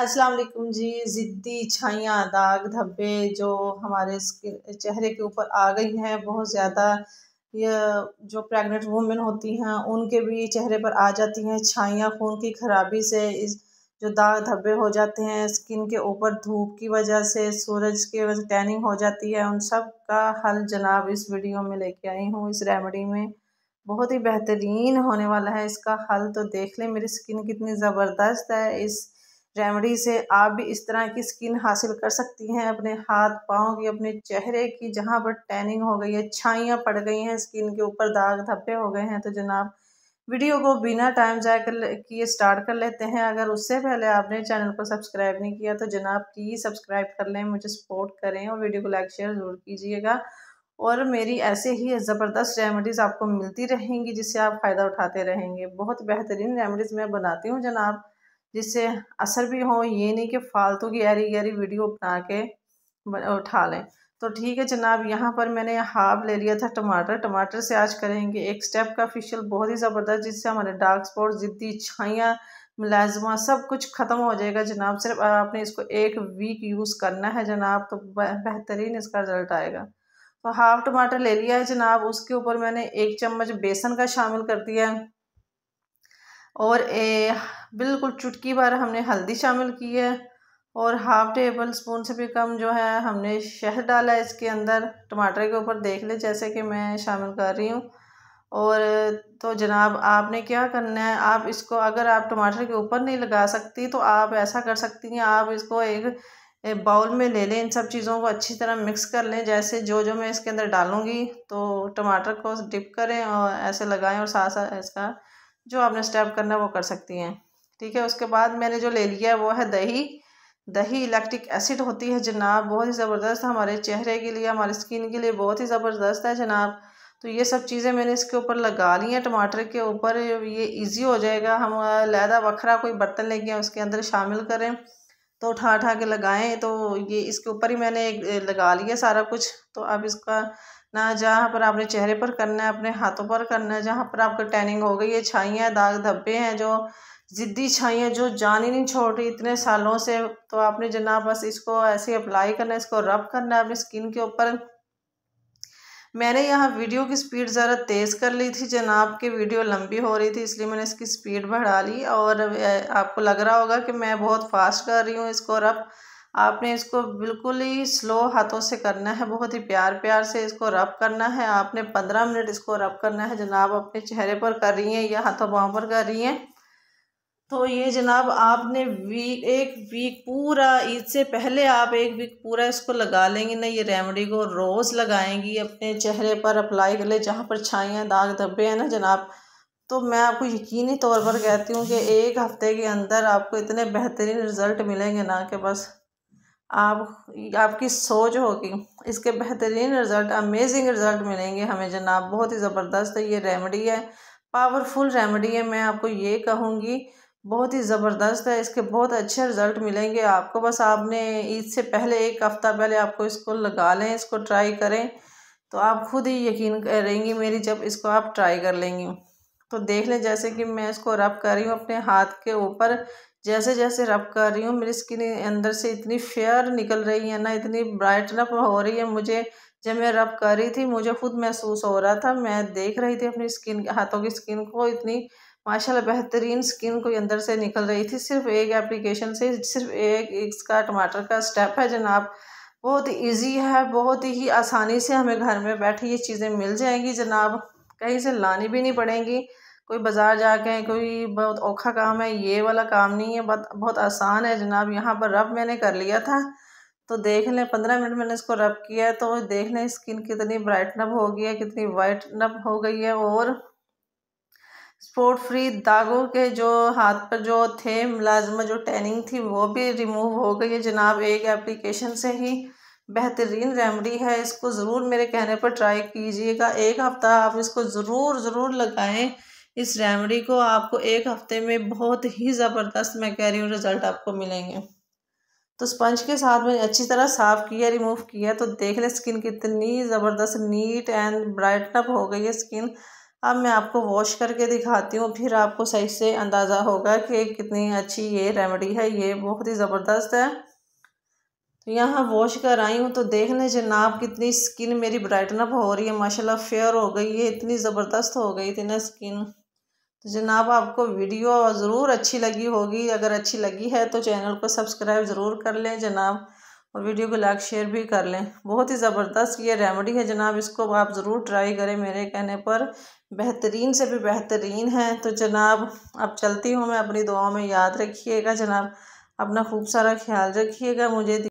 अस्सलाम वालेकुम जी ज़िद्दी छाइयाँ दाग धब्बे जो हमारे चेहरे के ऊपर आ गई हैं बहुत ज़्यादा ये जो प्रेग्नेंट वुमेन होती हैं उनके भी चेहरे पर आ जाती हैं छाइयाँ खून की खराबी से इस जो दाग धब्बे हो जाते हैं स्किन के ऊपर धूप की वजह से सूरज के वजह टैनिंग हो जाती है उन सब का हल जनाब इस वीडियो में लेके आई हूँ इस रेमेडी में बहुत ही बेहतरीन होने वाला है इसका हल तो देख लें मेरी स्किन कितनी ज़बरदस्त है इस रेमडी से आप भी इस तरह की स्किन हासिल कर सकती हैं अपने हाथ पाँव की अपने चेहरे की जहाँ पर टैनिंग हो गई है छाइयाँ पड़ गई हैं स्किन के ऊपर दाग धब्बे हो गए हैं तो जनाब वीडियो को बिना टाइम जाए कर किए स्टार्ट कर लेते हैं अगर उससे पहले आपने चैनल को सब्सक्राइब नहीं किया तो जनाब प्लीज़ सब्सक्राइब कर लें मुझे सपोर्ट करें और वीडियो को लाइक शेयर ज़रूर कीजिएगा और मेरी ऐसे ही ज़बरदस्त रेमेडीज़ आपको मिलती रहेंगी जिससे आप फ़ायदा उठाते रहेंगे बहुत बेहतरीन रेमेडीज़ मैं बनाती हूँ जनाब जिससे असर भी हो ये नहीं कि फालतू की गहरी वीडियो बना के उठा लें तो ठीक है जनाब यहाँ पर मैंने हाफ ले लिया था टमाटर टमाटर से आज करेंगे एक स्टेप का फेशियल बहुत ही ज़बरदस्त जिससे हमारे डार्क स्पॉट ज़िद्दी छाइयाँ मुलाजमा सब कुछ ख़त्म हो जाएगा जनाब सिर्फ आपने इसको एक वीक यूज़ करना है जनाब तो बेहतरीन इसका रिज़ल्ट आएगा तो हाफ टमाटर ले लिया है जनाब उसके ऊपर मैंने एक चम्मच बेसन का शामिल कर दिया है और ए, बिल्कुल चुटकी भर हमने हल्दी शामिल की है और हाफ़ टेबल स्पून से भी कम जो है हमने शहद डाला है इसके अंदर टमाटर के ऊपर देख ले जैसे कि मैं शामिल कर रही हूँ और तो जनाब आपने क्या करना है आप इसको अगर आप टमाटर के ऊपर नहीं लगा सकती तो आप ऐसा कर सकती हैं आप इसको एक बाउल में ले लें इन सब चीज़ों को अच्छी तरह मिक्स कर लें जैसे जो जो मैं इसके अंदर डालूँगी तो टमाटर को डिप करें और ऐसे लगाएं और साथ साथ इसका जो आपने स्टैम्प करना है वो कर सकती हैं ठीक है उसके बाद मैंने जो ले लिया है वो है दही दही इलेक्ट्रिक एसिड होती है जनाब बहुत ही ज़बरदस्त हमारे चेहरे के लिए हमारे स्किन के लिए बहुत ही ज़बरदस्त है जनाब तो ये सब चीज़ें मैंने इसके ऊपर लगा ली हैं टमाटर के ऊपर ये इजी हो जाएगा हम लहदा वखरा कोई बर्तन लेके उसके अंदर शामिल करें तो उठा उठा के लगाएं तो ये इसके ऊपर ही मैंने लगा लिया सारा कुछ तो अब इसका ना जहाँ पर आपने चेहरे पर करना है अपने हाथों पर करना है जहाँ पर आपका टैनिंग हो गई है छाइयाँ दाग धब्बे हैं जो ज़िद्दी छाइयाँ जो जान ही नहीं छोड़ रही इतने सालों से तो आपने जनाब बस इसको ऐसे अप्लाई करना है इसको रब करना है अपनी स्किन के ऊपर मैंने यहाँ वीडियो की स्पीड ज़रा तेज़ कर ली थी जनाब की वीडियो लंबी हो रही थी इसलिए मैंने इसकी स्पीड बढ़ा ली और आपको लग रहा होगा कि मैं बहुत फास्ट कर रही हूँ इसको रब आपने इसको बिल्कुल ही स्लो हाथों से करना है बहुत ही प्यार प्यार से इसको रब करना है आपने पंद्रह मिनट इसको रब करना है जनाब अपने चेहरे पर कर रही हैं या हाथों पाँव पर कर रही हैं तो ये जनाब आपने वीक एक वीक पूरा ईद से पहले आप एक वीक पूरा इसको लगा लेंगी ना ये रेमेडी को रोज़ लगाएंगी अपने चेहरे पर अप्लाई कर ले जहाँ पर छाइयाँ दाग धब्बे हैं ना जनाब तो मैं आपको यकीनी तौर पर कहती हूँ कि एक हफ्ते के अंदर आपको इतने बेहतरीन रिज़ल्ट मिलेंगे ना कि बस आप आपकी सोच होगी इसके बेहतरीन रिज़ल्ट अमेजिंग रिज़ल्ट मिलेंगे हमें जनाब बहुत ही ज़बरदस्त ये रेमेडी है पावरफुल रेमेडी है मैं आपको ये कहूँगी बहुत ही ज़बरदस्त है इसके बहुत अच्छे रिज़ल्ट मिलेंगे आपको बस आपने ईद से पहले एक हफ़्ता पहले आपको इसको लगा लें इसको ट्राई करें तो आप खुद ही यकीन करेंगी मेरी जब इसको आप ट्राई कर लेंगी तो देख लें जैसे कि मैं इसको रब कर रही हूँ अपने हाथ के ऊपर जैसे जैसे रब कर रही हूँ मेरी स्किन अंदर से इतनी फेयर निकल रही है ना इतनी ब्राइटनप हो रही है मुझे जब मैं रब कर रही थी मुझे खुद महसूस हो रहा था मैं देख रही थी अपनी स्किन हाथों की स्किन को इतनी माशाल्लाह बेहतरीन स्किन कोई अंदर से निकल रही थी सिर्फ एक एप्लीकेशन से सिर्फ एक इसका टमाटर का स्टेप है जनाब बहुत इजी है बहुत ही आसानी से हमें घर में बैठे ये चीज़ें मिल जाएंगी जनाब कहीं से लानी भी नहीं पड़ेंगी कोई बाज़ार जाके कोई बहुत औखा काम है ये वाला काम नहीं है बहुत बहुत आसान है जनाब यहाँ पर रब मैंने कर लिया था तो देख लें पंद्रह मिनट मैंने इसको रब किया है तो देख लें स्किन कितनी ब्राइटनप हो गई है कितनी वाइटनप हो गई है और स्पोर्ट फ्री दागों के जो हाथ पर जो थे मुलाजमत जो टैनिंग थी वो भी रिमूव हो गई है जनाब एक एप्लीकेशन से ही बेहतरीन रेमडी है इसको ज़रूर मेरे कहने पर ट्राई कीजिएगा एक हफ़्ता आप इसको ज़रूर ज़रूर लगाएं इस रेमडी को आपको एक हफ्ते में बहुत ही ज़बरदस्त मैं कह रही हूँ रिज़ल्ट आपको मिलेंगे तो स्पंज के साथ मैंने अच्छी तरह साफ़ किया रिमूव किया तो देख लें स्किन कितनी ज़बरदस्त नीट एंड ब्राइटन अप हो गई है स्किन अब मैं आपको वॉश करके दिखाती हूँ फिर आपको सही से अंदाज़ा होगा कि कितनी अच्छी ये रेमेडी है ये बहुत ही ज़बरदस्त है तो यहाँ वॉश कर आई हूँ तो देख लें जनाब कितनी स्किन मेरी ब्राइटन अप हो रही है माशाल्लाह फेयर हो गई है इतनी ज़बरदस्त हो गई थी ना स्किन तो जनाब आपको वीडियो ज़रूर अच्छी लगी होगी अगर अच्छी लगी है तो चैनल को सब्सक्राइब ज़रूर कर लें जनाब और वीडियो को लाइक शेयर भी कर लें बहुत ही ज़बरदस्त ये रेमेडी है जनाब इसको आप ज़रूर ट्राई करें मेरे कहने पर बेहतरीन से भी बेहतरीन है तो जनाब अब चलती हूँ मैं अपनी दुआओं में याद रखिएगा जनाब अपना खूब सारा ख्याल रखिएगा मुझे